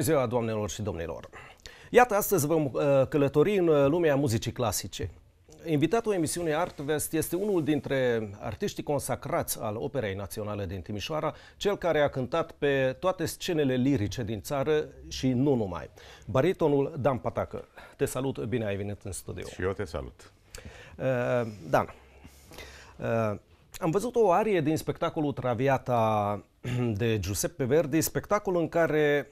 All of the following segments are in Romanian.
Bună ziua, doamnelor și domnilor! Iată, astăzi vom uh, călători în uh, lumea muzicii clasice. Invitatul emisiunii Artvest este unul dintre artiștii consacrați al Operei Naționale din Timișoara, cel care a cântat pe toate scenele lirice din țară și nu numai. Baritonul Dan Patacă. Te salut, bine ai venit în studio. Și eu te salut. Uh, Dan, uh, am văzut o arie din spectacolul Traviata de Giuseppe Verdi, spectacol în care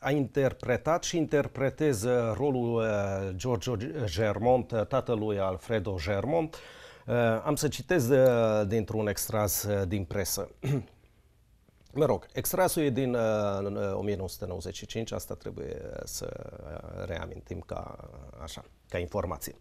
a interpretat și interpretează rolul uh, Giorgio Germont, uh, tatălui Alfredo Germont. Uh, am să citez dintr-un extras din presă. Mă rog, extrasul e din uh, 1995, uh, asta trebuie uh, să uh, reamintim ca, așa, ca informație.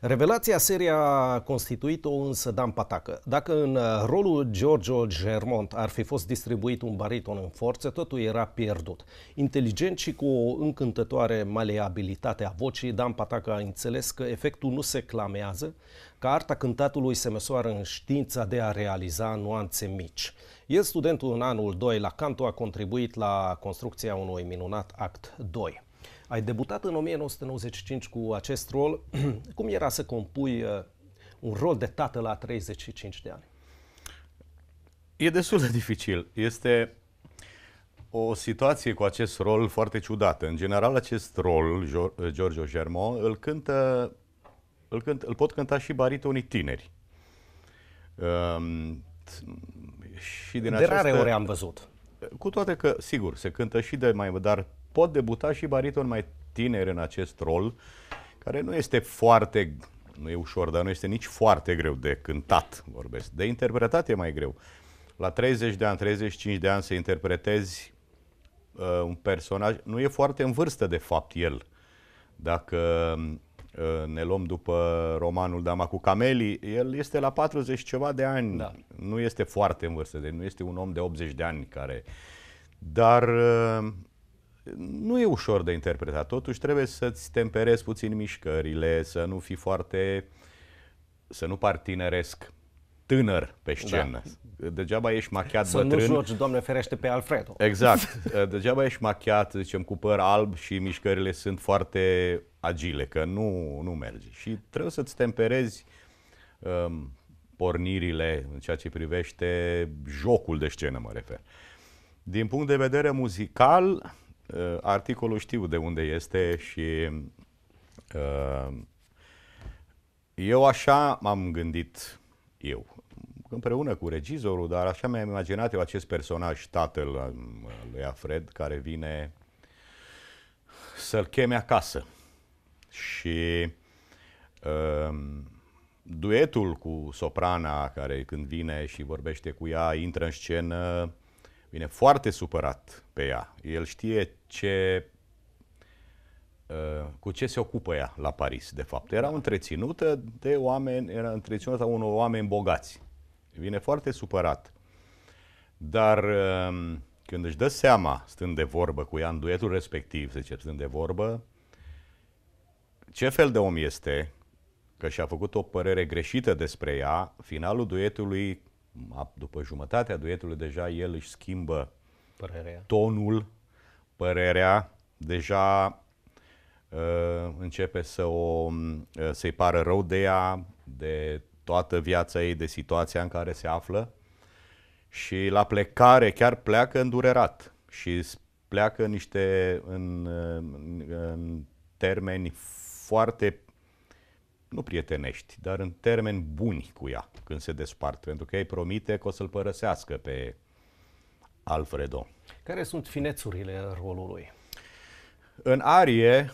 Revelația seria a constituit-o însă Dan Patacă. Dacă în uh, rolul Giorgio Germont ar fi fost distribuit un bariton în forță, totul era pierdut. Inteligent și cu o încântătoare maleabilitate a vocii, Dan Patacă a înțeles că efectul nu se clamează, că arta cântatului se măsoară în știința de a realiza nuanțe mici. El, studentul în anul 2 la Canto, a contribuit la construcția unui minunat act 2. Ai debutat în 1995 cu acest rol. Cum era să compui uh, un rol de tată la 35 de ani? E destul de dificil. Este o situație cu acest rol foarte ciudată. În general, acest rol, Giorgio Germont, îl cântă, îl, cânt, îl pot cânta și baritonii tineri. Um, și din de rare ori am văzut. Cu toate că, sigur, se cântă și de mai... Dar pot debuta și bariton mai tineri în acest rol, care nu este foarte... Nu e ușor, dar nu este nici foarte greu de cântat, vorbesc. De interpretat e mai greu. La 30 de ani, 35 de ani să interpretezi uh, un personaj... Nu e foarte în vârstă, de fapt, el. Dacă Eh, ne luăm după romanul Dama cu cameli. el este la 40 ceva de ani, da. nu este foarte în vârstă, de deci nu este un om de 80 de ani care... Dar eh, nu e ușor de interpretat, totuși trebuie să-ți temperezi puțin mișcările, să nu fii foarte... să nu par tineresc tânăr pe da. scenă. Da. Degeaba ești machiat să bătrân. Să nu joci, doamne ferește, pe Alfredo. Exact. Degeaba ești machiat, zicem, cu păr alb și mișcările sunt foarte agile, că nu, nu merge. Și trebuie să-ți temperezi um, pornirile în ceea ce privește jocul de scenă, mă refer. Din punct de vedere muzical, uh, articolul știu de unde este și uh, eu așa m-am gândit eu, împreună cu regizorul, dar așa mi-am imaginat eu acest personaj, tatăl um, lui Afred, care vine să-l cheme acasă. Și uh, duetul cu soprana, care când vine și vorbește cu ea, intră în scenă, vine foarte supărat pe ea. El știe ce uh, cu ce se ocupă ea la Paris, de fapt. Era da. întreținută de oameni, era întreținută unor oameni bogați. Vine foarte supărat. Dar um, când își dă seama, stând de vorbă cu ea în duetul respectiv, să zice, stând de vorbă, ce fel de om este? Că și-a făcut o părere greșită despre ea. Finalul duetului, după jumătatea duetului, deja el își schimbă părerea. tonul, părerea, deja uh, începe să o, uh, să-i pară rău de ea, de toată viața ei, de situația în care se află și la plecare chiar pleacă îndurerat și pleacă niște în, uh, în termeni foarte, nu prietenești, dar în termeni buni cu ea când se despart, pentru că ei promite că o să-l părăsească pe Alfredo. Care sunt finețurile rolului? În arie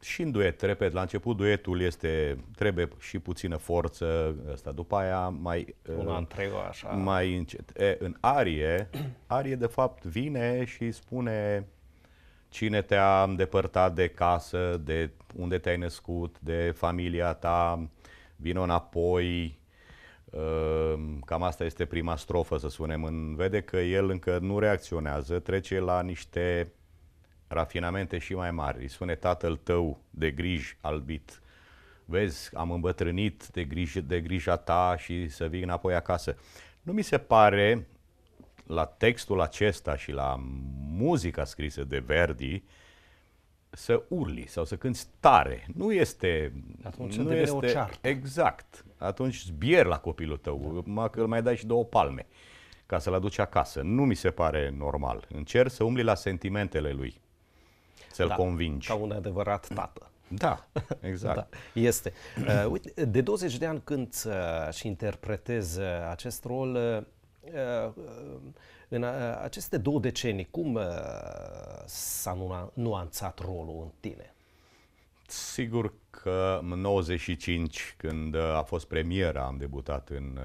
și în duet, repet, la început duetul este, trebuie și puțină forță, ăsta, după aia mai... uh, așa. Mai încet. E, în arie, arie de fapt vine și spune cine te-a îndepărtat de casă, de unde te-ai născut, de familia ta, vino înapoi. Ehm, cam asta este prima strofă, să spunem. În vede că el încă nu reacționează, trece la niște rafinamente și mai mari. Îi spune tatăl tău de griji albit. Vezi, am îmbătrânit de, griji, de grija ta și să vii înapoi acasă. Nu mi se pare, la textul acesta și la muzica scrisă de Verdi să urli sau să cânti tare. Nu este... Atunci nu este o ceartă. Exact. Atunci zbier la copilul tău, da. că îl mai dai și două palme ca să-l aduci acasă. Nu mi se pare normal. Încerc să umbli la sentimentele lui. Să-l da, convingi. Ca un adevărat tată. Da, exact. da, este. Uh, uite, de 20 de ani când uh, și interpretez uh, acest rol, uh, Uh, um, în uh, aceste două decenii, cum uh, s-a nuanțat rolul în tine? Sigur că în 95, când a fost premiera, am debutat în,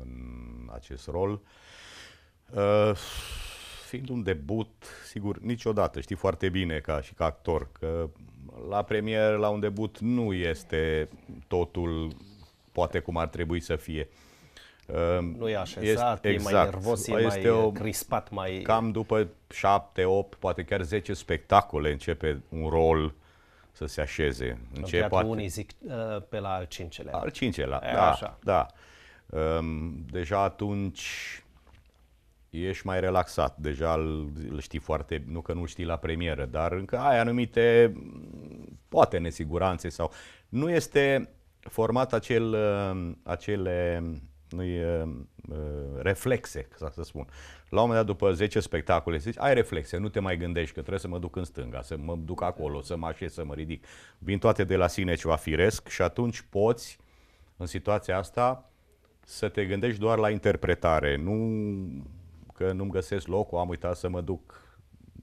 în acest rol. Fiind un debut, sigur, niciodată, știi foarte bine ca și ca actor, că la premier, la un debut, nu este totul poate cum ar trebui să fie. Uh, Ehm, nu e așezat, este, exact, mai nervos, e este mai o, crispat, mai... Cam după șapte, opt, poate chiar zece spectacole începe un rol să se așeze. Începe poate... unii zic ă, pe la al cincelea. Al cincelea, e, da, așa. da. Ehm, deja atunci ești mai relaxat, deja îl, îl știi foarte, nu că nu știi la premieră, dar încă ai anumite, poate, nesiguranțe sau... Nu este format acel, ă, acele nu uh, reflexe, ca să spun. La un moment dat, după 10 spectacole, zici, ai reflexe, nu te mai gândești că trebuie să mă duc în stânga, să mă duc acolo, să mă așez, să mă ridic. Vin toate de la sine ceva firesc și atunci poți, în situația asta, să te gândești doar la interpretare, nu că nu-mi găsesc locul, am uitat să mă duc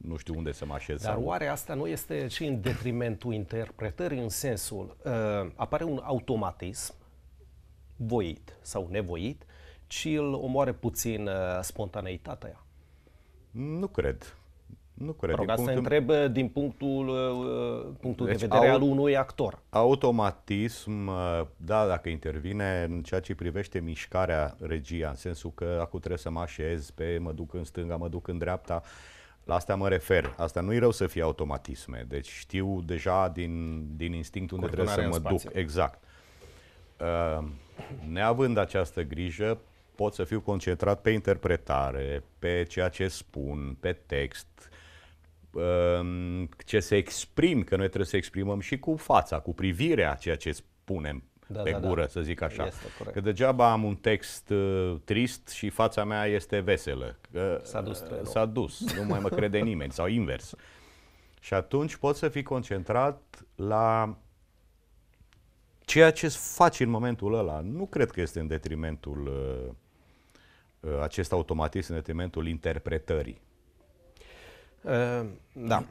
nu știu unde să mă așez. Dar sau... oare asta nu este și în detrimentul interpretării în sensul uh, apare un automatism voit sau nevoit, ci îl omoare puțin uh, spontaneitatea. Nu cred. Nu cred. Rog, asta punctul... întreb uh, din punctul, uh, punctul deci, de vedere au... al unui actor. Automatism, da, dacă intervine în ceea ce privește mișcarea regia, în sensul că acum trebuie să mă așez pe, mă duc în stânga, mă duc în dreapta, la asta mă refer. Asta nu e rău să fie automatisme. Deci știu deja din, din instinct unde Coordonare trebuie să mă spațiu. duc. Exact. Ehm, neavând această grijă, pot să fiu concentrat pe interpretare, pe ceea ce spun, pe text, ehm, ce se exprim, că noi trebuie să exprimăm și cu fața, cu privirea ceea ce spunem da, pe da, da. gură, da. să zic așa. Că degeaba am un text uh, trist și fața mea este veselă. s-a dus Uh, S-a dus, nu mai mă crede nimeni, sau invers. Și atunci pot să fii concentrat la Ceea ce faci în momentul ăla nu cred că este în detrimentul uh, uh, acest automatism, în detrimentul interpretării. Uh, da.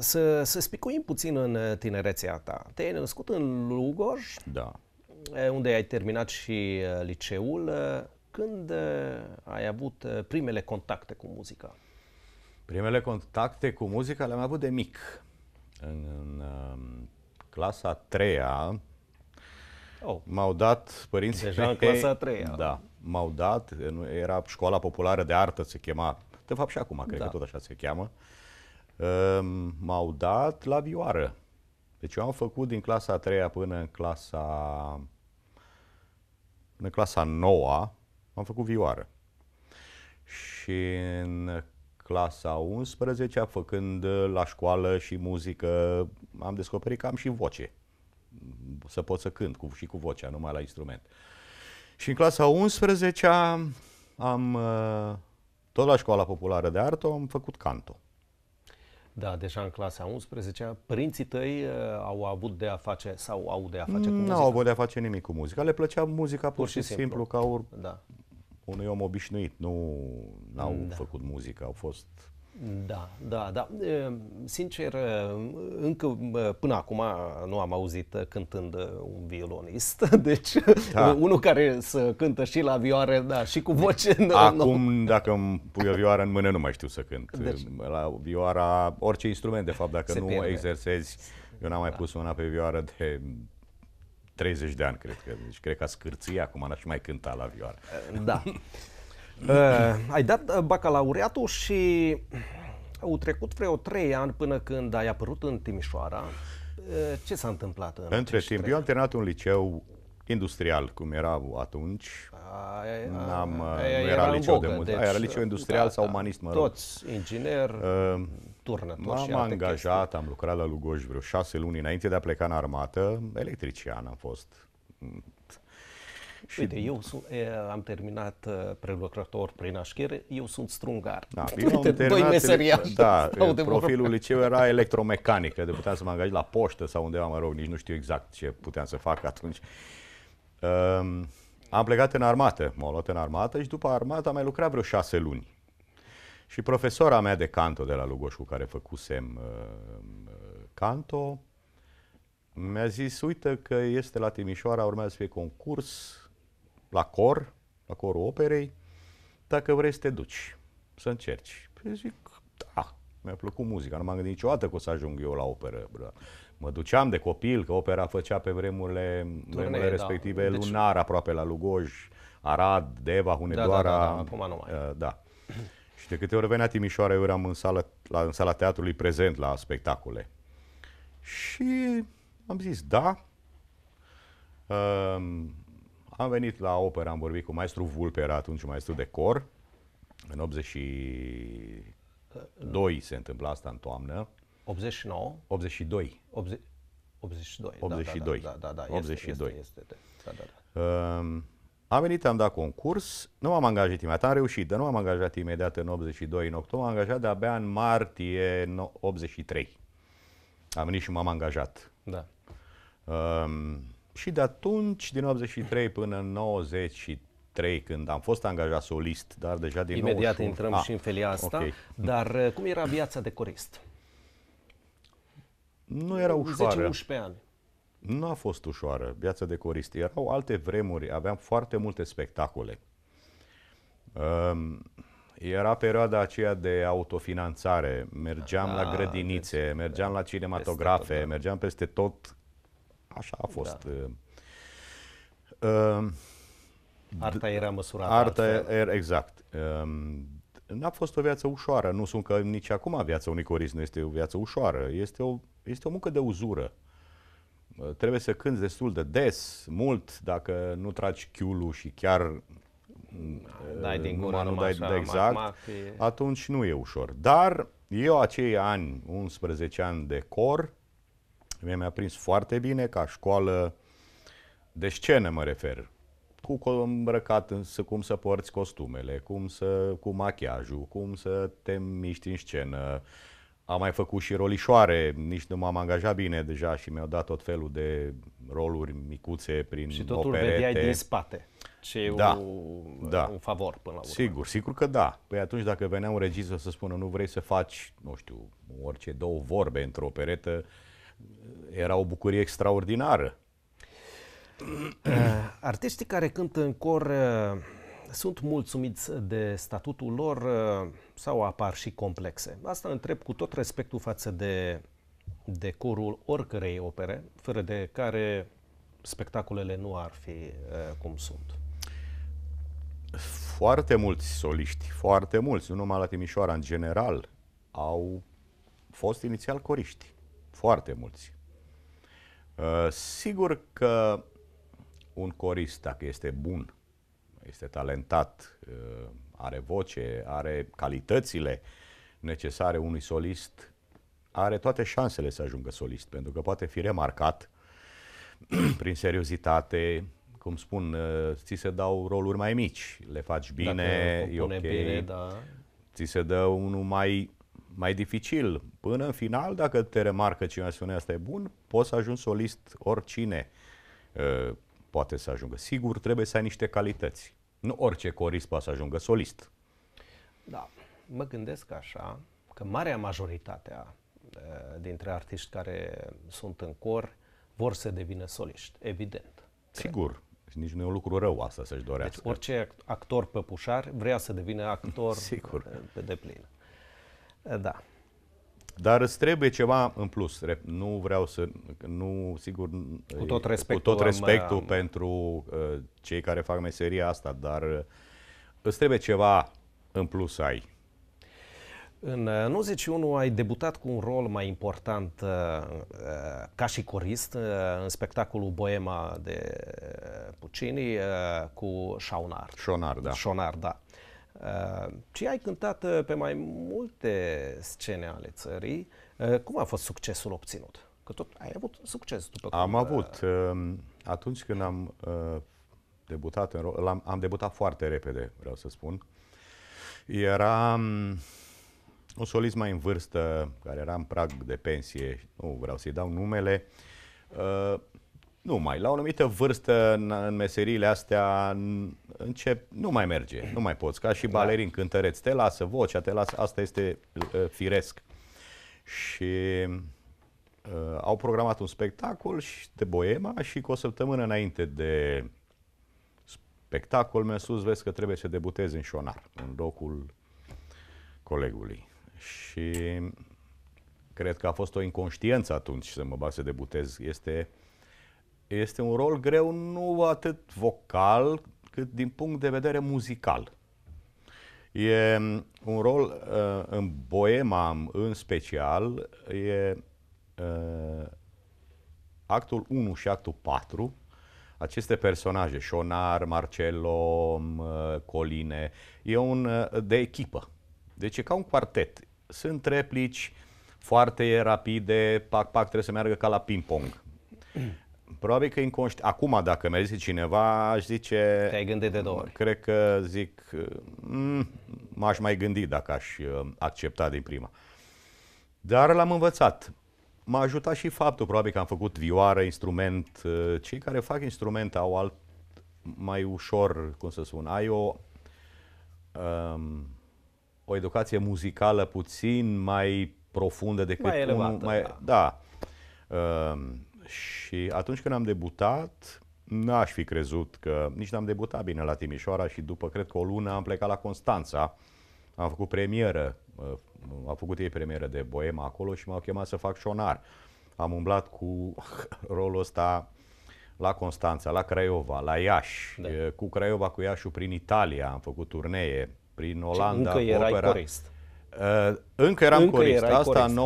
să, să spicuim puțin în tinerețea ta. Te-ai născut în Lugoj, da. unde ai terminat și liceul. Când ai avut primele contacte cu muzica? Primele contacte cu muzica le-am avut de mic. În, în clasa a treia Oh. M-au dat părinții Deja mei, în clasa a treia. Da, m-au dat, era școala populară de artă, se chema, de fapt și acum, cred da. că tot așa se cheamă, ehm, m-au dat la vioară. Deci eu am făcut din clasa a treia până în clasa, în clasa noua, am făcut vioară. Și în clasa 11, făcând la școală și muzică, am descoperit că am și voce să pot să cânt cu, și cu vocea, numai la instrument. Și în clasa 11 -a, am, uh, tot la școala populară de artă, am făcut canto. Da, deja în clasa 11 părinții tăi uh, au avut de a face sau au de a face cu muzica? Nu au avut de a face nimic cu muzica. Le plăcea muzica pur, pur și, și simplu, simplu ca ur... da. unui om obișnuit. Nu au da. făcut muzică, au fost da, da, da. Sincer, încă până acum nu am auzit cântând un violonist, deci da. unul care să cântă și la vioară, da, și cu voce. Deci, acum, nu. dacă îmi pui o vioară în mână, nu mai știu să cânt. Deci, la vioara, orice instrument, de fapt, dacă nu pierde. exersezi, eu n-am mai da. pus una pe vioară de 30 de ani, cred că. Deci cred că a scârții acum, n-aș mai cânta la vioară. Da. Uh, ai dat uh, bacalaureatul și au trecut vreo trei ani până când ai apărut în Timișoara. Uh, ce s-a întâmplat? În Între timp, eu am terminat un liceu industrial, cum era atunci. Aia, am uh, aia, nu era, era liceu bogă, de mult. Deci, era liceu industrial da, sau da. umanist, mă rog. Toți inginer, uh, turnător M-am și angajat, chestii. am lucrat la Lugoj vreo șase luni înainte de a pleca în armată. Electrician am fost și Uite, eu sunt, e, am terminat uh, prelucrător prin așchere, eu sunt strungar. Da, eu Uite, doi meseriași. Da, profilul liceu era electromecanic. de puteam să mă angajez la poștă sau undeva, mă rog, nici nu știu exact ce puteam să fac atunci. Um, am plecat în armată, m-au luat în armată și după armată am mai lucrat vreo șase luni. Și profesora mea de canto de la Lugoș cu care făcusem uh, canto mi-a zis, uite că este la Timișoara, urmează să fie concurs, la cor, la corul operei, dacă vrei să te duci, să încerci. Și păi zic, da, mi-a plăcut muzica, nu m-am gândit niciodată că o să ajung eu la operă. Mă duceam de copil, că opera făcea pe vremurile, Turnee, vremurile da. respective da. deci... lunar aproape la Lugoj, Arad, Deva, Hunedoara. Da, da, da, da, acum nu mai. Uh, da. Și de câte ori venea Timișoara, eu eram în sala, la, în sala teatrului prezent la spectacole. Și am zis, da, uh, am venit la opera, am vorbit cu maestru Vulpe, era atunci maestru de cor. În 82 se întâmpla asta în toamnă. 89? 82. 80, 82. 82. Da, da, da, da, da 82. Da, este, este, este, da, da, da. Um, am venit, am dat concurs, nu m-am angajat imediat, am reușit, dar nu m-am angajat imediat în 82, în octombrie, m-am angajat de-abia în martie 83. Am venit și m-am angajat. Da. Um, și de atunci, din 83 până în 93, când am fost angajat solist, dar deja din Imediat 91... intrăm ah, și în felia asta, okay. dar uh, cum era viața de corist? Nu era ușoară. 10-11 ani. Nu a fost ușoară viața de corist. Erau alte vremuri, aveam foarte multe spectacole. Um, era perioada aceea de autofinanțare. Mergeam a, ah, la deci grădinițe, deci, mergeam la cinematografe, peste tot, da. mergeam peste tot așa a fost. Da. Uh, uh arta era măsurată. Arta era, exact. Uh, n-a fost o viață ușoară. Nu sunt că nici acum viața unui corist nu este o viață ușoară. Este o, este o muncă de uzură. Uh, trebuie să cânți destul de des, mult, dacă nu tragi chiulul și chiar dai uh, din gură nu dai așa, de exact, mac, mac, e... atunci nu e ușor. Dar eu acei ani, 11 ani de cor, Mie mi-a prins foarte bine ca școală de scenă mă refer. Cu îmbrăcat, însă cum să porți costumele, cum să, cu machiajul, cum să te miști în scenă. Am mai făcut și rolișoare, nici nu m-am angajat bine deja și mi-au dat tot felul de roluri micuțe prin Și totul operete. vedeai din spate, ce e da, un, da. un favor până la urmă. Sigur, sigur că da. Păi atunci dacă venea un regizor să spună nu vrei să faci, nu știu, orice două vorbe într-o operetă, uh, era o bucurie extraordinară. Eh, artiștii care cântă în cor eh, sunt mulțumiți de statutul lor eh, sau apar și complexe? Asta întreb cu tot respectul față de, de corul oricărei opere, fără de care spectacolele nu ar fi cum sunt. Foarte mulți soliști, foarte mulți, nu numai la Timișoara, în general, au fost inițial coriști. Foarte mulți. Uh, sigur că un corist, dacă este bun, este talentat, uh, are voce, are calitățile necesare unui solist, are toate șansele să ajungă solist, pentru că poate fi remarcat prin seriozitate, cum spun, uh, ți se dau roluri mai mici, le faci bine, Dacă e ok. Bine, da. Ți se dă unul mai mai dificil. Până în final, dacă te remarcă cineva spune asta e bun, poți să ajungi solist oricine poate să ajungă. Sigur, trebuie să ai niște calități. Nu orice corist poate să ajungă solist. Da, mă gândesc așa că marea majoritate a dintre artiști care sunt în cor vor să devină soliști, evident. Sigur. Și nici nu e un lucru rău asta să-și dorească. Deci orice actor păpușar vrea să devină actor Sigur. pe deplin. Da. Dar îți trebuie ceva în plus. Nu vreau să. Nu, sigur. Cu tot respectul, cu tot respectul am, pentru uh, cei care fac meseria asta, dar uh, îți trebuie ceva în plus ai. În 91 uh, ai debutat cu un rol mai important uh, uh, ca și corist uh, în spectacolul Boema de Puccini uh, cu Șaunar. Șonar, da. Șonar, da ci uh, ai cântat uh, pe mai multe scene ale țării. Uh, cum a fost succesul obținut? Că tot ai avut succes după Am cum... avut. Um, atunci când am debutat, în, am, am debutat foarte repede, vreau să spun. Era um, un solist mai în vârstă, care era în prag de pensie, nu vreau să-i dau numele, nu mai. La o anumită vârstă în, în meseriile astea încep, nu mai merge, nu mai poți. Ca și da. balerin, cântăreți, te lasă vocea, te lasă, asta este uh, firesc. Și uh, au programat un spectacol și de Boema și cu o săptămână înainte de spectacol mi-a spus, vezi că trebuie să debutezi în șonar, în locul colegului. Și cred că a fost o inconștiență atunci să mă bag să debutez. Este uh, este un rol greu nu atât vocal, cât din punct de vedere muzical. E mm, un rol uh, în boema în special, e uh, actul 1 și actul 4, aceste personaje, Șonar, Marcello, mm, uh, Coline, e un uh, de echipă. Deci e ca un quartet. Sunt replici foarte rapide, pac-pac, trebuie să meargă ca la ping-pong. Probabil că inconștient. Acum, dacă mi-a zis cineva, aș zice... Te-ai gândit de două ori. Cred că zic... Mm, m-aș mai gândi dacă aș uh, accepta din prima. Dar l-am învățat. M-a ajutat și faptul, probabil, că am făcut vioară, instrument. Uh, cei care fac instrument au alt... mai ușor, cum să spun, ai o... Um, o educație muzicală puțin mai profundă decât mai elevată, unul, mai, da. da. Um, și atunci când am debutat, n-aș fi crezut că nici n-am debutat bine la Timișoara și după, cred că o lună, am plecat la Constanța. Am făcut premieră, uh, a făcut ei premieră de boema acolo și m-au chemat să fac șonar. Am umblat cu rolul ăsta la Constanța, la Craiova, la Iași, da. cu Craiova, cu Iașiul prin Italia, am făcut turnee, prin Olanda. încă erai opera. corist. Uh, încă eram încă corist, erai asta în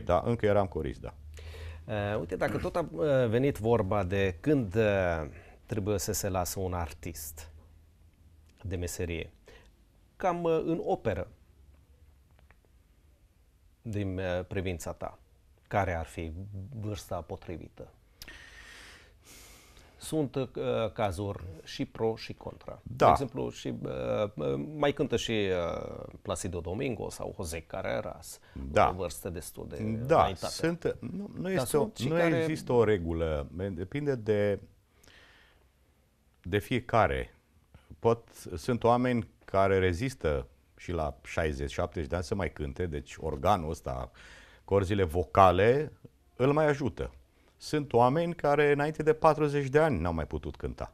91-92, da, încă eram corist, da. Uh, uite, dacă tot a eh, venit vorba de când uh, trebuie să se lasă un artist de meserie, cam uh, în operă, din privința ta, care ar fi vârsta potrivită? sunt uh, cazuri și pro și contra. Da. De exemplu, și uh, mai cântă și uh, Placido Domingo sau Jose Carreras, da. o vârstă destul de Da, sunt, uh, nu, nu, este o, nu care... există o regulă, depinde de, de fiecare. Pot, sunt oameni care rezistă și la 60-70 de ani să mai cânte, deci organul ăsta, corzile vocale, îl mai ajută. Sunt oameni care înainte de 40 de ani n-au mai putut cânta.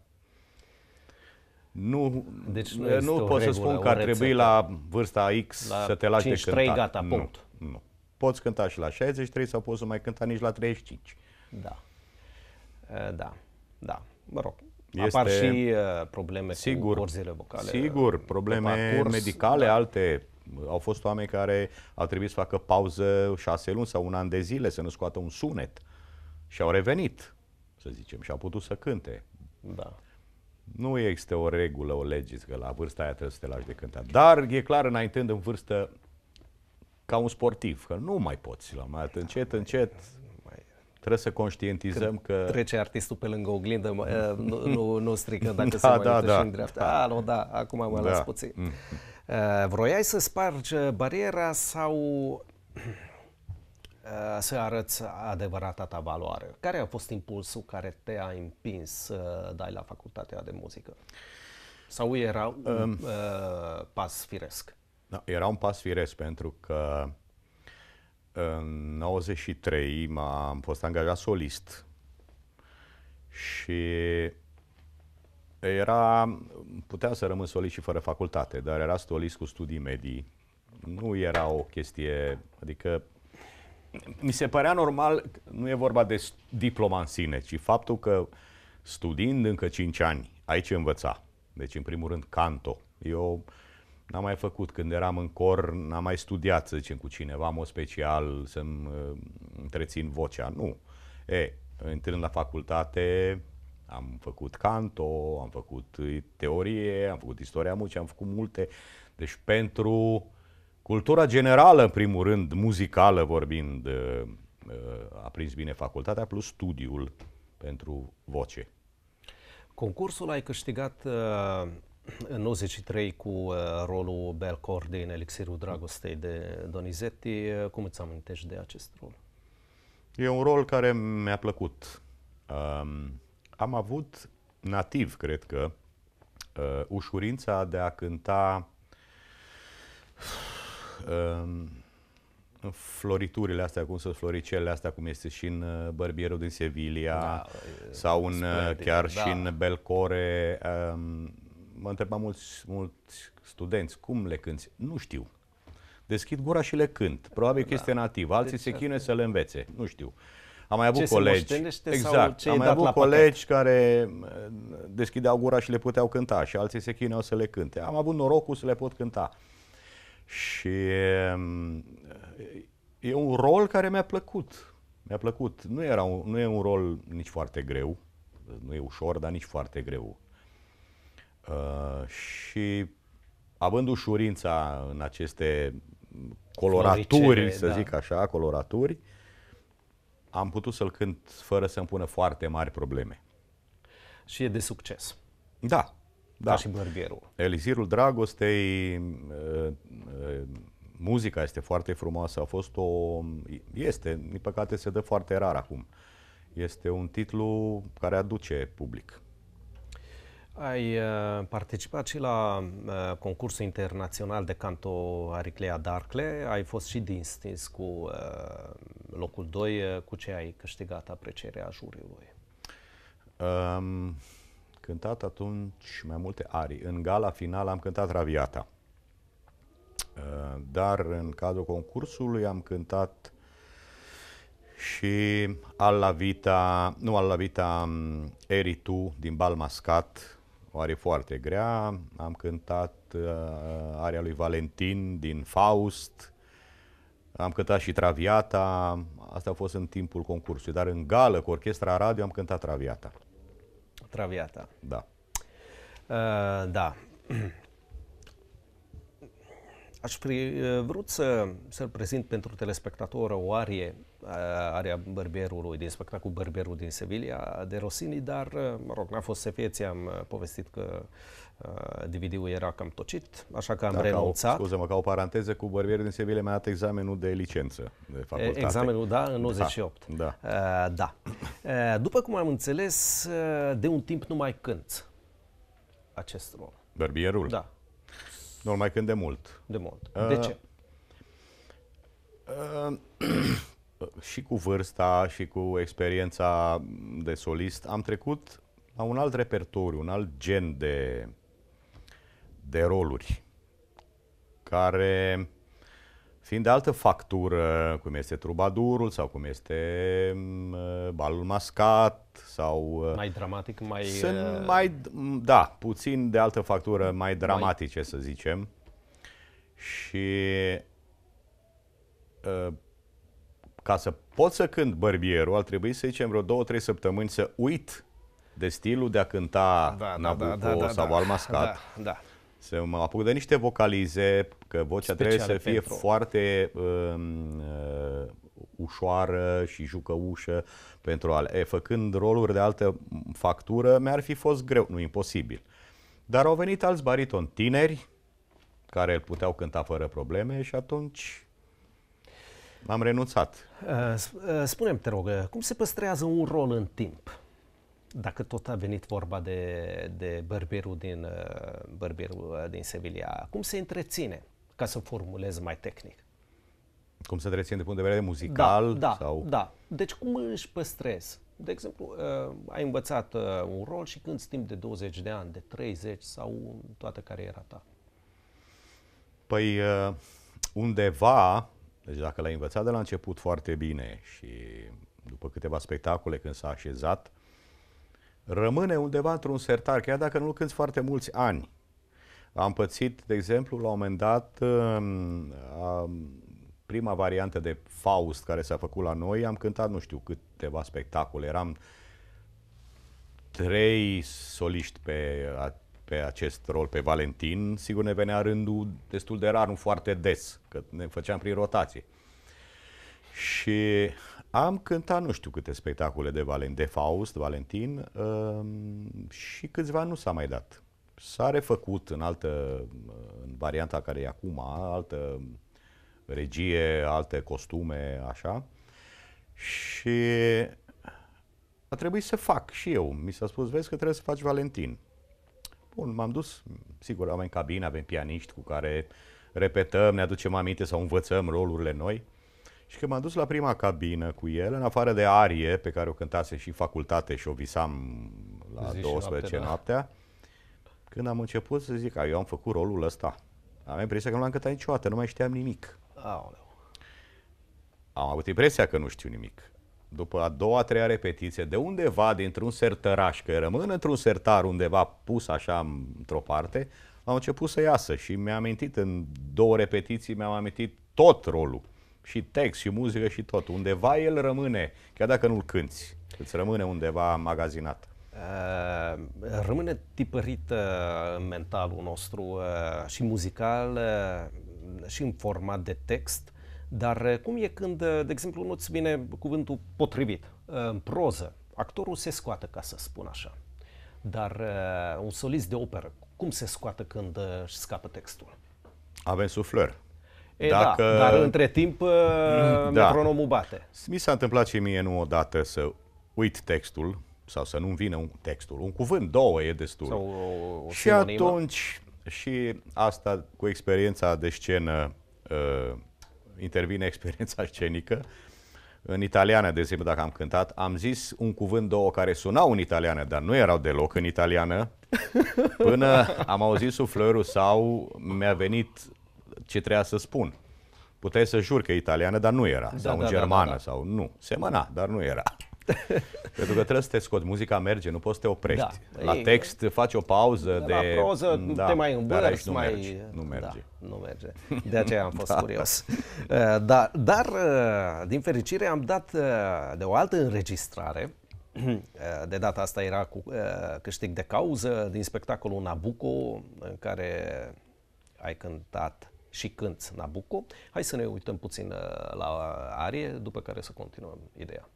Nu, deci nu, nu pot regulă, să spun că ar trebui la vârsta X la să te lași 53, de cântat. gata, punct. Nu, nu. Poți cânta și la 63 sau poți să mai cânta nici la 35. Da. Da, da. Mă rog, este apar și probleme sigur, cu corzile vocale. Sigur, probleme parcurs, medicale, da. alte. Au fost oameni care au trebuit să facă pauză șase luni sau un an de zile să nu scoată un sunet. Uh, și au revenit, să zicem, și au putut să cânte. Da. Nu există o regulă, o lege, că la vârsta aia trebuie să te lași de cântat. Dar e clar, înaintând în vârstă, ca un sportiv, că nu mai poți la mai încet, încet, încet trebuie să conștientizăm că... trece artistul pe lângă oglindă, eh, nu, nu, nu strică dacă da, se mai da, uită da. și în dreapta. Da. Alo, da, acum mă da. las puțin. Mm. Eh, vroiai să spargi bariera sau Eh, să arăți adevărata ta valoare. Care a fost impulsul care te-a împins să dai la facultatea de muzică? Sau era un um, uh, pas firesc? Da, era un pas firesc pentru că în 93 m-am fost angajat solist și era, putea să rămân solist și fără facultate, dar era solist cu studii medii. Nu era o chestie, adică mi se părea normal, nu e vorba de diploma în sine, ci faptul că studiind încă 5 ani, aici învăța. Deci, în primul rând, canto. Eu n-am mai făcut când eram în cor, n-am mai studiat, să zicem, cu cineva, mod special, să-mi uh, întrețin vocea. Nu. E, intrând la facultate, am făcut canto, am făcut uh, teorie, am făcut istoria muncii, am făcut multe. Deci, pentru Cultura generală, în primul rând, muzicală vorbind, uh, uh, a prins bine facultatea, plus studiul pentru voce. Concursul ai câștigat uh, în 93 cu uh, rolul Belcor din Elixirul Dragostei de Donizetti. Uh, cum îți amintești de acest rol? E un rol care mi-a plăcut. Um, am avut nativ, cred că, uh, ușurința de a cânta Ehm, floriturile astea, cum sunt floricele astea, cum este și în uh, Bărbierul din Sevilla da, sau în, uh, chiar da. și în Belcore. Um, mă întrebam mulți, mulți studenți, cum le cânti? Nu știu. Deschid gura și le cânt. Probabil da. că este nativ. Alții deci, se chinuie să le învețe. Nu știu. Am mai avut exact. ce colegi. Exact. Am mai avut colegi care uh, deschideau gura și le puteau cânta și alții se chinuiau să le cânte. Am avut norocul să le pot cânta. Și mm, e un rol care mi-a plăcut. Mi-a plăcut. Nu, era un, nu e un rol nici foarte greu, nu e ușor, dar nici foarte greu. Uh, și având ușurința în aceste coloraturi, Floricele, să da. zic așa, coloraturi, am putut să-l cânt fără să-mi pună foarte mari probleme. Și e de succes. Da, da. ca și bărbierul. Elixirul dragostei, uh, uh, muzica este foarte frumoasă, a fost o... este, din păcate se dă foarte rar acum. Este un titlu care aduce public. Ai uh, participat și la concursul internațional de canto Ariclea Darcle, ai fost și distins cu locul 2, cu ce ai câștigat aprecierea juriului? Um, cântat atunci mai multe arii. În gala finală am cântat Raviata. Uh, dar în cadrul concursului am cântat și Alla Vita, nu Alla Vita, um, Eritu din Balmascat, o are foarte grea. Am cântat uh, aria lui Valentin din Faust, am cântat și Traviata, asta a fost în timpul concursului, dar în gală cu orchestra radio am cântat Traviata. Traviata. Da. Uh, da. Aș fi vrut să, să-l prezint pentru telespectator o arie, aria bărbierului din spectacul Bărbierul din Sevilla de Rossini, dar, mă rog, n-a fost să fie, ți-am povestit că DVD-ul era cam tocit, așa că am da, renunțat. Scuze-mă, ca o paranteză, cu Bărbierul din Sevilla mi-a dat examenul de licență de facultate. Examenul, da, în 98. Da. da. da. După cum am înțeles, de un timp nu mai cânt acest rol. Bărbierul? Da. Nu mai când de mult. De mult. Uh, de uh, ce? Uh, și cu vârsta și cu experiența de solist am trecut la un alt repertoriu, un alt gen de, de roluri care fiind de altă factură, cum este trubadurul sau cum este mm, ă, balul mascat sau... Ă, mai dramatic, mai... Sunt ă, mai, da, puțin de altă factură, mai dramatice mai... să zicem. Și ca să pot să cânt bărbierul, ar trebui să zicem vreo două, trei săptămâni să uit de stilul de a cânta da, da, da, da Nabucco da, da, da, sau da, mascat. Da, da să mă apuc de niște vocalize, că vocea Speciale trebuie să fie pentru... foarte um, uh, ușoară și jucăușă pentru a E, făcând roluri de altă factură, mi-ar fi fost greu, nu imposibil. Dar au venit alți bariton tineri care îl puteau cânta fără probleme și atunci am renunțat. Uh, uh, spune-mi, te rog, uh, cum se păstrează un rol în timp? dacă tot a venit vorba de, de bărbierul, din, uh, bărbierul uh, din Sevilla, cum se întreține, ca să formulez mai tehnic? Cum se întreține de punct de vedere muzical? Da, da, sau... da. Deci cum își păstrezi? De exemplu, uh, ai învățat uh, un rol și când timp de 20 de ani, de 30 sau toată cariera ta? Păi uh, undeva, deci dacă l-ai învățat de la început foarte bine și după câteva spectacole când s-a așezat, rămâne undeva într-un sertar, chiar dacă nu cânti foarte mulți ani. Am pățit, de exemplu, la un moment dat, um, prima variantă de Faust care s-a făcut la noi, am cântat, nu știu, câteva spectacole. Eram trei soliști pe, pe acest rol, pe Valentin. Sigur, ne venea rândul destul de rar, nu foarte des, că ne făceam prin rotație. Și am cântat nu știu câte spectacole de, Valentin de Faust, Valentin um, și câțiva nu s-a mai dat. S-a refăcut în altă, în varianta care e acum, altă regie, alte costume, așa. Și a trebuit să fac și eu. Mi s-a spus, vezi că trebuie să faci Valentin. Bun, m-am dus, sigur, în cabină, avem pianiști cu care repetăm, ne aducem aminte sau învățăm rolurile noi. Și când m-am dus la prima cabină cu el, în afară de arie, pe care o cântase și facultate și o visam la Zi 12 da. noaptea, da. când am început să zic, că eu am făcut rolul ăsta. Am impresia că nu l-am cântat niciodată, nu mai știam nimic. Aoleu. Am avut impresia că nu știu nimic. După a doua, a treia repetiție, de undeva, dintr-un sertăraș, că rămân într-un sertar undeva pus așa într-o parte, am început să iasă și mi-am amintit în două repetiții, mi-am amintit tot rolul și text și muzică și tot. Undeva el rămâne, chiar dacă nu-l cânti, îți rămâne undeva magazinat. Uh, rămâne tipărit uh, mentalul nostru uh, și muzical uh, și în format de text, dar uh, cum e când, uh, de exemplu, nu-ți vine cuvântul potrivit în proză? Actorul se scoate, ca să spun așa. Dar un solist de operă, cum se scoate când își scapă textul? Avem suflări. E, da, Dacă... da, dar între timp uh, mm, da. metronomul bate. Mi s-a întâmplat și mie nu odată să uit textul sau să nu-mi vină un textul, un cuvânt, două e destul. Sau o, o și atunci, și asta cu experiența de scenă, uh, intervine experiența scenică. În italiană, de exemplu, dacă am cântat, am zis un cuvânt, două care sunau în italiană, dar nu erau deloc în italiană, până am auzit suflărul sau mi-a venit ce trebuia să spun. Puteai să jur că e italiană, dar nu era. Da, sau da, da, da, germană, da, da, da. sau nu. Semăna, dar nu era. Pentru că trebuie să te scoți, muzica merge, nu poți să te oprești. Da, la ei, text faci o pauză de... La proză mm, da, te mai îmbărți, nu mai... nu da, merge. Da, nu merge. De aceea am fost da. curios. Eh, da, dar, eh, din fericire, am dat eh, de o altă înregistrare. De data asta era cu câștig de cauză din spectacolul Nabucco, în care ai cântat și cânt Nabucco. Hai să ne uităm puțin uh, la arie, după care să continuăm ideea.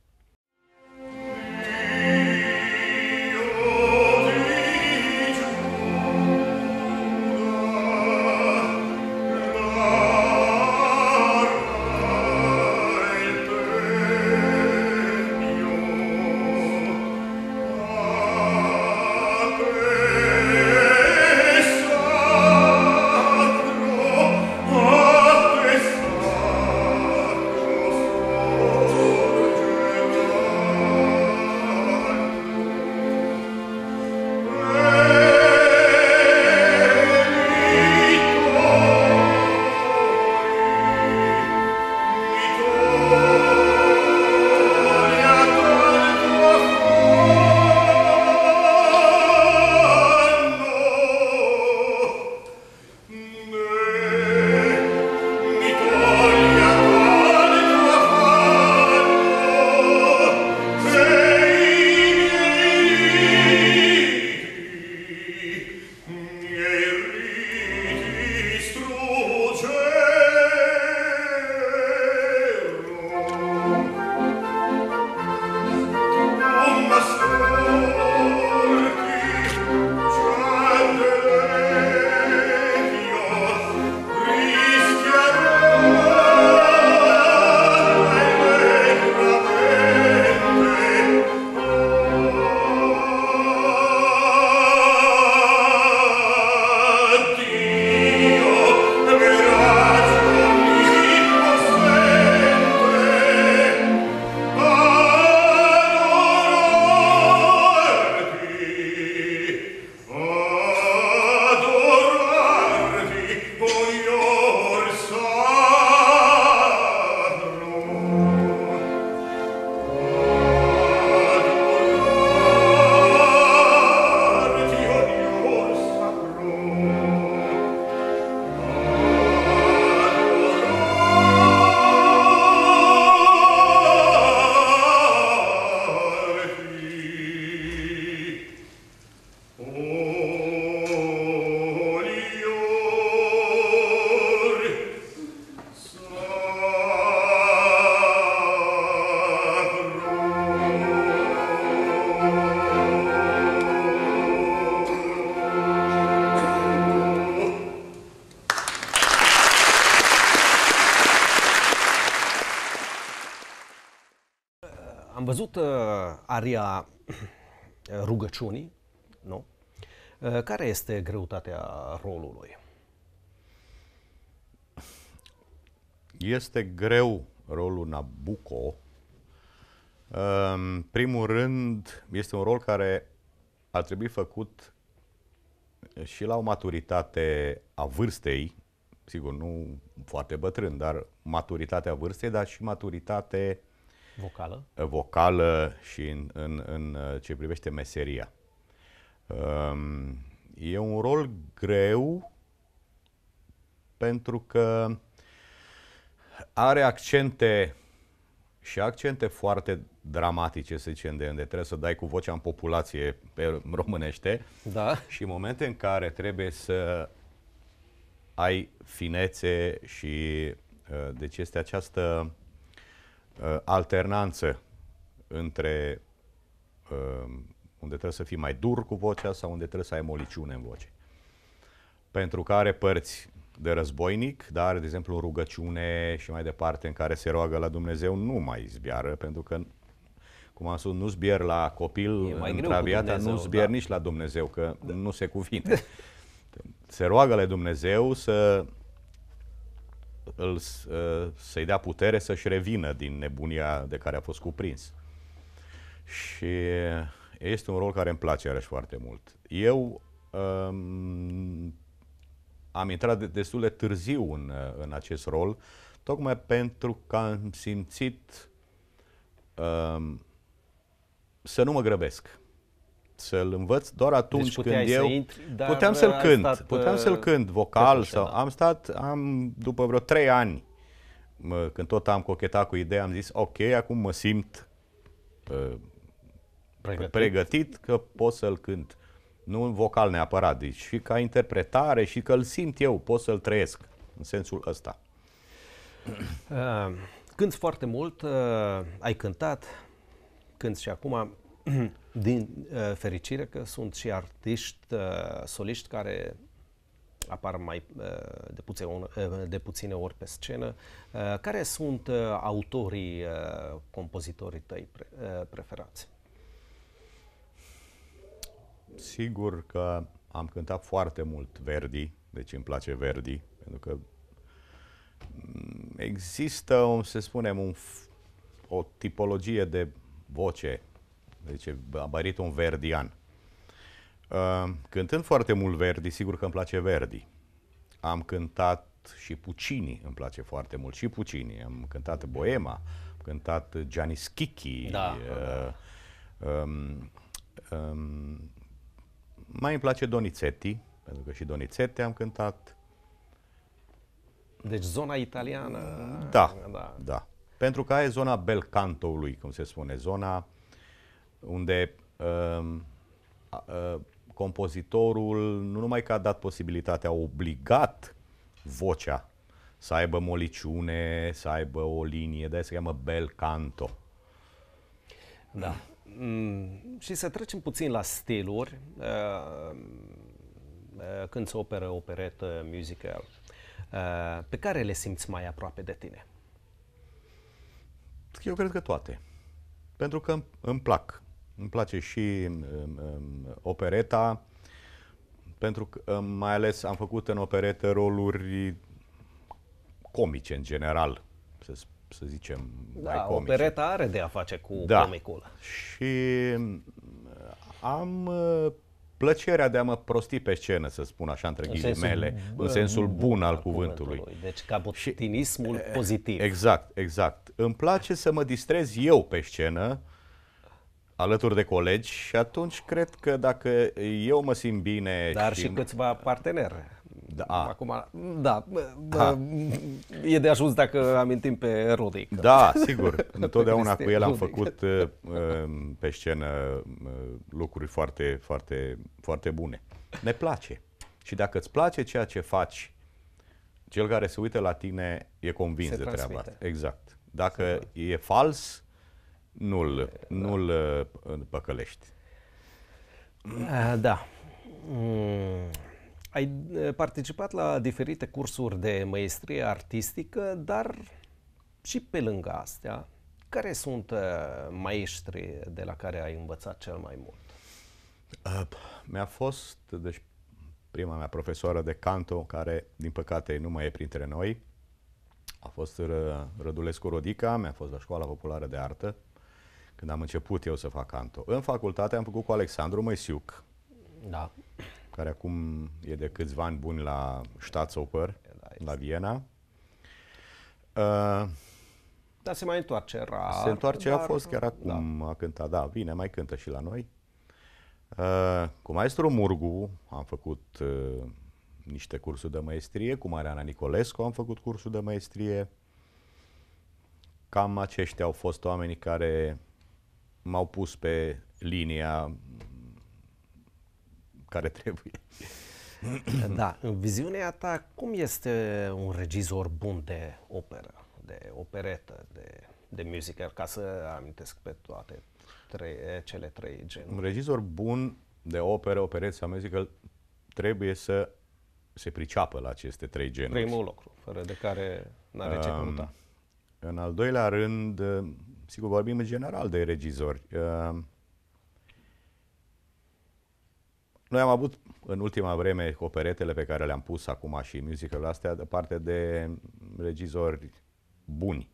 aria rugăciunii, nu? Eh, care este greutatea rolului? Este greu rolul Nabucco. În ehm, primul rând, este un rol care ar trebui făcut și la o maturitate a vârstei, sigur, nu foarte bătrân, dar maturitatea vârstei, dar și maturitate vocală, vocală și în, în, în uh, ce privește meseria. Um, e un rol greu pentru că are accente și accente foarte dramatice, să zicem, de unde trebuie să dai cu vocea în populație pe românește da. și momente în care trebuie să ai finețe și uh, deci este această Uh, alternanță între uh, unde trebuie să fii mai dur cu vocea sau unde trebuie să ai moliciune în voce. Pentru că are părți de războinic, dar, de exemplu, rugăciune și mai departe, în care se roagă la Dumnezeu, nu mai zbiară, pentru că, cum am spus, nu zbier la copil, în traviata, nu zbier da. nici la Dumnezeu, că da. nu se cuvine. se roagă la Dumnezeu să îl, ă, să-i dea putere să-și revină din nebunia de care a fost cuprins. Și este un rol care îmi place iarăși foarte mult. Eu um, am intrat de, destul de târziu în, ă, în acest rol, tocmai pentru că am simțit um, să nu mă grăbesc să-l învăț doar deci atunci deci când eu intri, puteam să-l uh, cânt, stat, puteam uh, să-l cânt vocal sau am stat am după vreo trei ani mă, când tot am cochetat cu ideea, am zis ok, acum mă simt uh, pregătit. pregătit că pot să-l cânt. Nu în vocal neapărat, deci și ca interpretare și că-l simt eu, pot să-l trăiesc în sensul ăsta. Uh, cânți foarte mult, uh, ai cântat, când și acum. Din uh, fericire că sunt și artiști, uh, soliști care apar mai uh, de, puține, de puține ori pe scenă. Care sunt autorii, compozitorii tăi preferați? Sigur că am cântat foarte mult Verdi, deci îmi place Verdi, pentru că mm, există, să spunem, un, o tipologie de voce deci e un verdian. Uh, cântând foarte mult Verdi, sigur că îmi place Verdi. Am cântat și Puccini, îmi place foarte mult și Puccini. Am cântat Boema, am cântat Gianni Schicchi. Da. Uh, um, um, mai îmi place Donizetti, pentru că și Donizetti am cântat. Deci zona italiană. Da, da. da. Pentru că e zona bel cantoului, cum se spune, zona unde uh, uh, compozitorul nu numai că a dat posibilitatea, a obligat vocea să aibă moliciune, să aibă o linie, de se cheamă bel canto. Da. Mm, și să trecem puțin la stiluri uh, uh, când se operă operetă musical. Uh, pe care le simți mai aproape de tine? Eu cred că toate. Pentru că îmi plac îmi place și um, opereta, pentru că um, mai ales am făcut în operetă roluri comice în general, să, să zicem, da, mai comice. opereta are de a face cu da. comicul. Și am uh, plăcerea de a mă prosti pe scenă, să spun așa, între în ghilimele, sensul, în sensul bun al cuvântului. cuvântului. Deci botinismul și, pozitiv. Exact, exact. Îmi place să mă distrez eu pe scenă alături de colegi și atunci cred că dacă eu mă simt bine... Dar și, și câțiva parteneri. Da. Acum, da, da, e de ajuns dacă amintim pe Rudic. Da, sigur. Întotdeauna cu el am făcut uh, um, pe scenă uh, lucruri foarte, foarte, foarte bune. Ne place. Și dacă îți place ceea ce faci, cel care se uită la tine e convins se de transmite. treaba Exact. Dacă e fals, nu-l, nu-l uh, păcălești. Ah, da. Mm. Ai uh, participat la diferite cursuri de maestrie artistică, dar și pe lângă astea, care sunt uh, maestri de la care ai învățat cel mai mult? Mi-a fost, deci, prima mea profesoară de canto, care, din păcate, nu mai e printre noi. A fost Rădulescu Rodica, mi-a fost la școala populară de artă, când am început eu să fac canto. În facultate am făcut cu Alexandru Măsiuc, da. care acum e de câțiva ani buni la Staatsoper, da, la Viena. Da, uh, dar se mai întoarce rar. Se întoarce, dar, a fost chiar acum, da. a cântat, da, vine, mai cântă și la noi. Uh, cu maestru Murgu am făcut uh, niște cursuri de maestrie, cu Mariana Nicolescu am făcut cursuri de maestrie. Cam aceștia au fost oamenii care m-au pus pe linia care trebuie. Da. În viziunea ta, cum este un regizor bun de operă, de operetă, de, de musical, ca să amintesc pe toate trei, cele trei genuri? Un regizor bun de operă, operetă sau musical trebuie să se priceapă la aceste trei genuri. Primul lucru, fără de care n-are um, ce căuta. În al doilea rând, sigur vorbim în general de regizori. Ehm, noi am avut în ultima vreme operetele pe care le-am pus acum și musical astea de parte de regizori buni.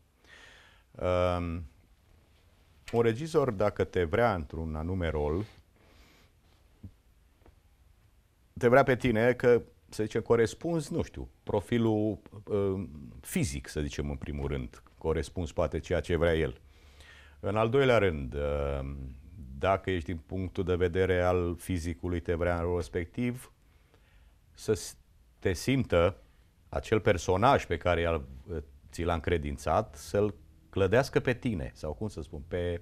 Ehm, un regizor, dacă te vrea într-un anume rol, te vrea pe tine că, să zicem, corespunzi, nu știu, profilul uh, fizic, să zicem, în primul rând. Corespunzi poate ceea ce vrea el. În al doilea rând, uh, dacă ești din punctul de vedere al fizicului în respectiv, să te simtă acel personaj pe care uh, ți l-a încredințat să-l clădească pe tine, sau cum să spun, pe,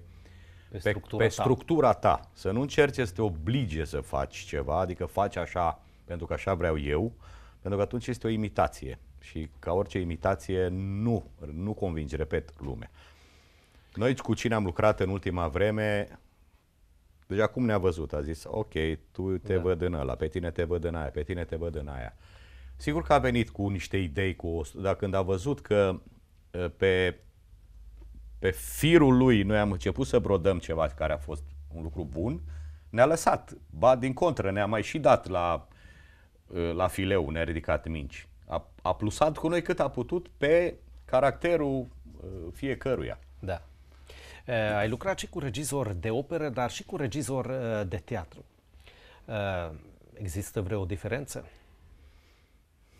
pe, pe, structura, pe ta. structura ta. Să nu încerci să te oblige să faci ceva, adică faci așa pentru că așa vreau eu, pentru că atunci este o imitație. Și ca orice imitație, nu, nu convingi, repet, lumea. Noi cu cine am lucrat în ultima vreme, deci acum ne-a văzut, a zis, ok, tu te da. văd în ăla, pe tine te văd în aia, pe tine te văd în aia. Sigur că a venit cu niște idei, cu o, dar când a văzut că ă, pe, pe firul lui noi am început să brodăm ceva care a fost un lucru bun, ne-a lăsat. Ba, din contră, ne-a mai și dat la, ă, la fileu, ne-a ridicat minci. A, a plusat cu noi cât a putut pe caracterul ă, fiecăruia. Da. Eh, ai lucrat și cu regizor de operă, dar și cu regizor eh, de teatru. Eh, există vreo diferență?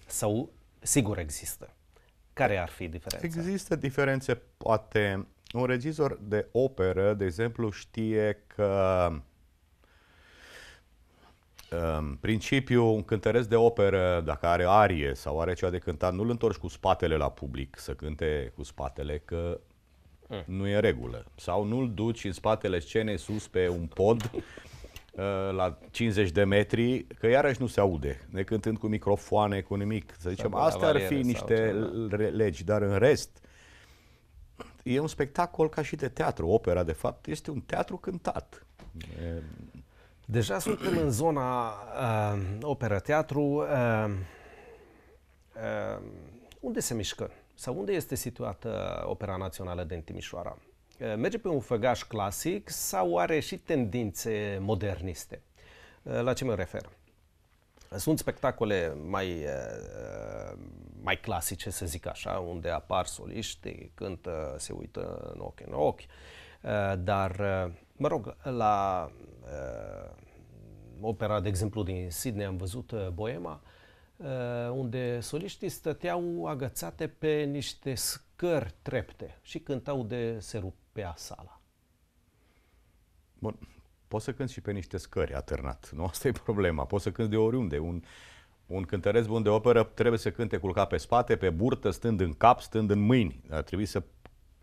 Sau sigur există? Care ar fi diferența? Există diferențe, poate. Un regizor de operă, de exemplu, știe că în ehm, principiu, un cântăresc de operă, dacă are arie sau are ceva de cântat, nu-l întorci cu spatele la public să cânte cu spatele, că mm. nu e regulă. Sau nu-l duci în spatele scenei sus pe un pod uh, la 50 de metri, că iarăși nu se aude, Ne cântând cu microfoane, cu nimic. Să zicem, sau da, astea ar fi niște legi, dar în rest, e un spectacol ca și de teatru. Opera, de fapt, este un teatru cântat. Deja suntem în zona uh, opera teatru Uh, uh, unde se mișcă? sau unde este situată Opera Națională din Timișoara? Merge pe un făgaș clasic sau are și tendințe moderniste? La ce mă refer? Sunt spectacole mai, mai clasice, să zic așa, unde apar soliști, cântă, se uită în ochi în ochi, dar, mă rog, la opera, de exemplu, din Sydney am văzut Boema, Uh, unde soliștii stăteau agățate pe niște scări trepte și cântau de se rupea sala. Bun, poți să cânti și pe niște scări atârnat, nu asta e problema, poți să cânti de oriunde. Un, un cântăreț bun de operă trebuie să cânte culcat pe spate, pe burtă, stând în cap, stând în mâini. Ar trebui să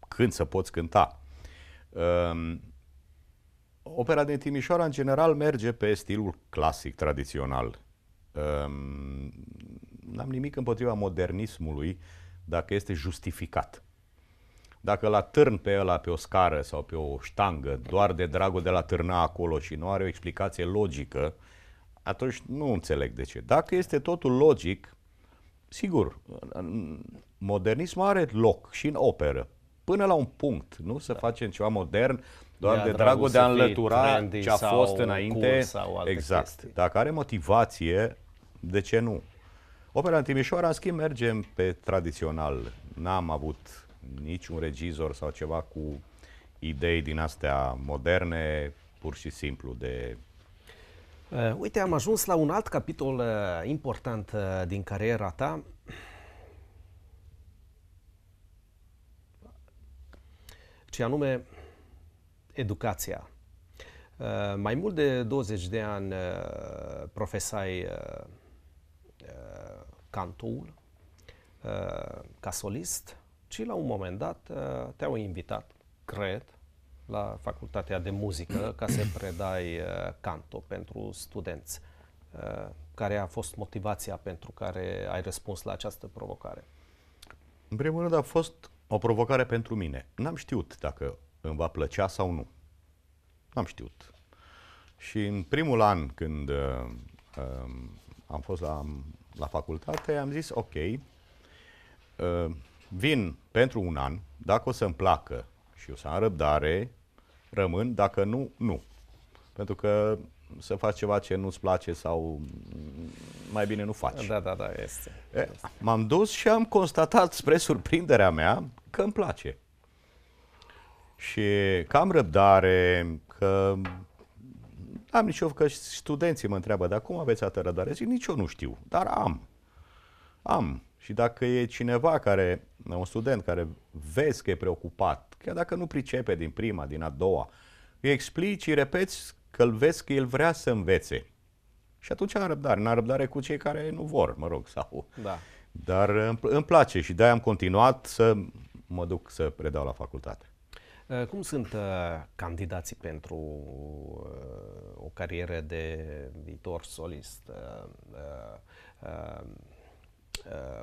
cânt, să poți cânta. Um, opera din Timișoara, în general, merge pe stilul clasic, tradițional Ehm, n-am nimic împotriva modernismului dacă este justificat. Dacă la târn pe ăla pe o scară sau pe o ștangă, doar de dragul de la târna acolo și nu are o explicație logică, atunci nu înțeleg de ce. Dacă este totul logic, sigur, modernismul are loc și în operă, până la un punct, nu? Să da. facem ceva modern, doar de, de dragul, dragul de a înlătura ce a fost înainte. sau alte exact. Chestii. Dacă are motivație, de ce nu? Opera în Timișoara, în schimb, mergem pe tradițional. N-am avut niciun regizor sau ceva cu idei din astea moderne, pur și simplu de... Eh, uite, am ajuns la un alt capitol eh, important eh, din cariera ta. Ce anume educația. Mai mult de 20 de ani profesai cantul uh, ca solist, ci la un moment dat uh, te-au invitat, cred, la Facultatea de Muzică ca să predai uh, canto pentru studenți. Care a fost motivația pentru care ai răspuns la această provocare? În primul rând a fost o provocare pentru mine. N-am știut dacă îmi va plăcea sau nu. N-am știut. Și în primul an când uh, um, am fost la, la facultate, am zis, ok, uh, vin pentru un an, dacă o să-mi placă și o să am răbdare, rămân, dacă nu, nu. Pentru că să faci ceva ce nu-ți place sau mai bine nu faci. Da, da, da, este. E, m-am dus și am constatat spre surprinderea mea că îmi place. Și că am răbdare, că am nicio, că studenții mă întreabă, dar cum aveți atâta răbdare? Zic, nici eu nu știu, dar am. Am. Și dacă e cineva care, un student care vezi că e preocupat, chiar dacă nu pricepe din prima, din a doua, îi explici, îi repeți că îl vezi că el vrea să învețe. Și atunci am răbdare. N-am răbdare cu cei care nu vor, mă rog, sau... Da. Dar îmi place și de-aia am continuat să mă duc să predau la facultate. Uh, cum sunt uh, candidații pentru uh, o carieră de viitor solist?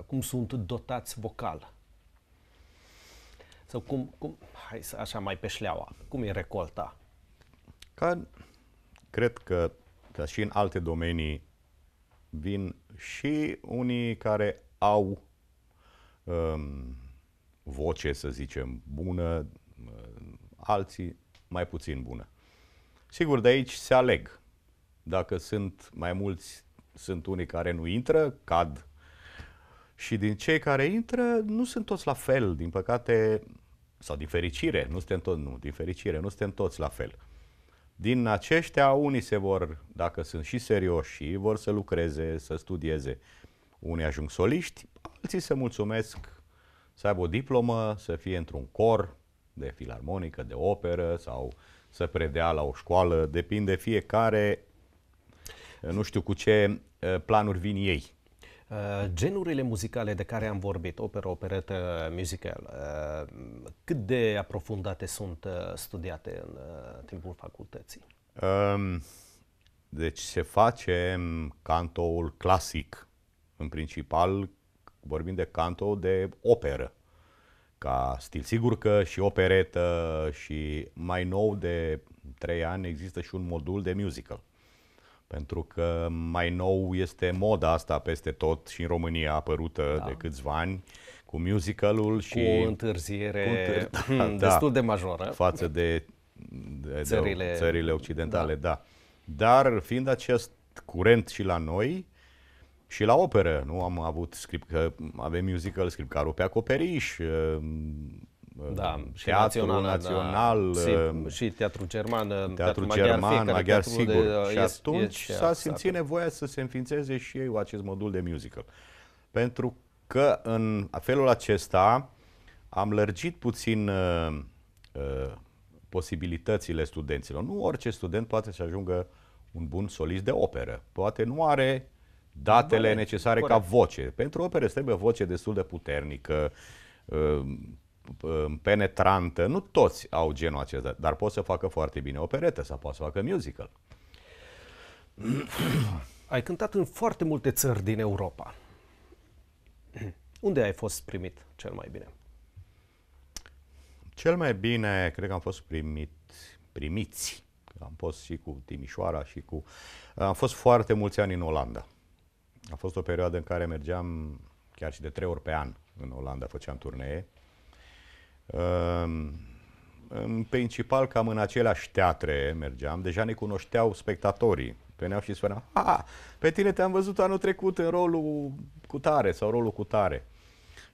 Cum sunt dotați vocal? Sau cum, cum hai să așa mai pe șleaua, cum e recolta? Ca, cred că, ca și în alte domenii, vin și unii care au um, voce, să zicem, bună, alții mai puțin bună. Sigur, de aici se aleg. Dacă sunt mai mulți, sunt unii care nu intră, cad. Și din cei care intră, nu sunt toți la fel, din păcate, sau din fericire, nu suntem toți, nu, din fericire, nu suntem toți la fel. Din aceștia, unii se vor, dacă sunt și serioși, și vor să lucreze, să studieze. Unii ajung soliști, alții se mulțumesc să aibă o diplomă, să fie într-un cor, de filarmonică, de operă sau să predea la o școală, depinde fiecare, uh, nu știu cu ce uh, planuri vin ei. Uh, genurile muzicale de care am vorbit, opera, operetă, musical, uh, cât de aprofundate sunt uh, studiate în uh, timpul facultății? Um, deci se face um, cantoul clasic, în principal vorbim de canto de operă ca stil. Sigur că și operetă și mai nou de 3 ani există și un modul de musical. Pentru că mai nou este moda asta peste tot și în România apărută da. de câțiva ani cu musicalul și cu o întârziere cu întâr- da, destul da, de majoră față de, de țările, de țările occidentale, da. da. Dar fiind acest curent și la noi, și la operă, nu? Am avut script, că avem musical, script carul pe acoperiș, uh, uh, da, și teatru național, da. național da, și teatru german, teatru, teatru german, maghiar, maghiar sigur. De, și atunci e, e, s-a simțit nevoia să se înființeze și ei acest modul de musical. Pentru că în felul acesta am lărgit puțin uh, uh, posibilitățile studenților. Nu orice student poate să ajungă un bun solist de operă. Poate nu are datele Bine, necesare corect. ca voce. Pentru opere trebuie voce destul de puternică, um, um, penetrantă. Nu toți au genul acesta, dar pot să facă foarte bine operetă sau pot să facă musical. Ai cântat în foarte multe țări din Europa. Unde ai fost primit cel mai bine? Cel mai bine, cred că am fost primit, primiți. Am fost și cu Timișoara și cu... Am fost foarte mulți ani în Olanda. A fost o perioadă în care mergeam chiar și de trei ori pe an în Olanda, făceam turnee. Ehm, în principal cam în aceleași teatre mergeam, deja ne cunoșteau spectatorii. Veneau și spuneau, a, pe tine te-am văzut anul trecut în rolul cu tare sau rolul cu tare.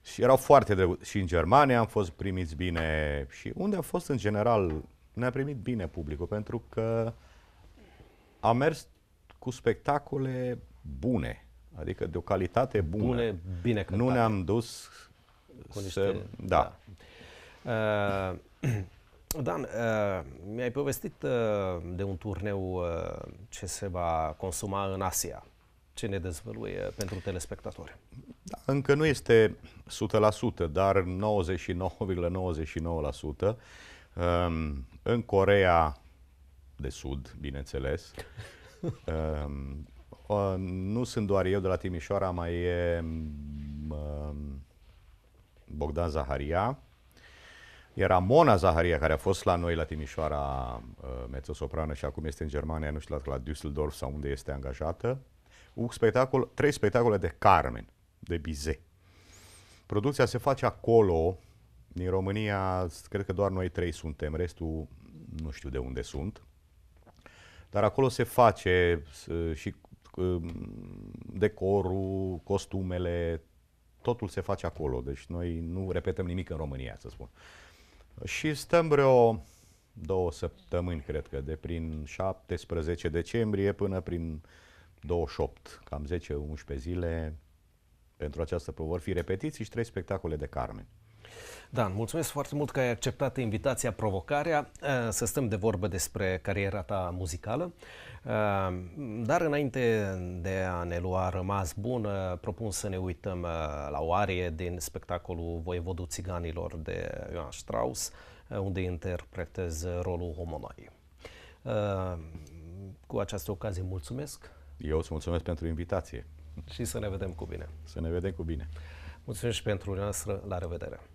Și erau foarte drăguți. Și în Germania am fost primiți bine și unde am fost în general ne-a primit bine publicul pentru că am mers cu spectacole bune. Adică de o calitate bună. Bune, bine cântate. Nu ne-am dus cu niște... să... Da. da. Uh, Dan, uh, mi-ai povestit uh, de un turneu uh, ce se va consuma în Asia. Ce ne dezvăluie pentru telespectatori? Da, încă nu este 100%, dar 99,99%. ,99%. Um, în Corea de Sud, bineînțeles, um, Uh, nu sunt doar eu de la Timișoara, mai e uh, Bogdan Zaharia. Era Mona Zaharia, care a fost la noi la Timișoara uh, mezzo-soprană și acum este în Germania, nu știu la Düsseldorf sau unde este angajată. Un spectacol, trei spectacole de Carmen, de Bizet. Producția se face acolo, din România, cred că doar noi trei suntem, restul nu știu de unde sunt. Dar acolo se face și Um, decorul, costumele, totul se face acolo. Deci noi nu repetăm nimic în România, să spun. Și stăm vreo două săptămâni, cred că, de prin 17 decembrie până prin 28, cam 10-11 zile pentru această vor fi repetiții și trei spectacole de Carmen. Dan, mulțumesc foarte mult că ai acceptat invitația, provocarea, eh, să stăm de vorbă despre cariera ta muzicală. Eh, dar înainte de a ne lua rămas bun, eh, propun să ne uităm la o arie din spectacolul Voievodul Țiganilor de Ioan Strauss, unde interpretez rolul Homonai. Cu această ocazie mulțumesc. Eu îți mulțumesc pentru invitație. Și să ne vedem cu bine. Să ne vedem cu bine. Mulțumesc și pentru noastră. La revedere.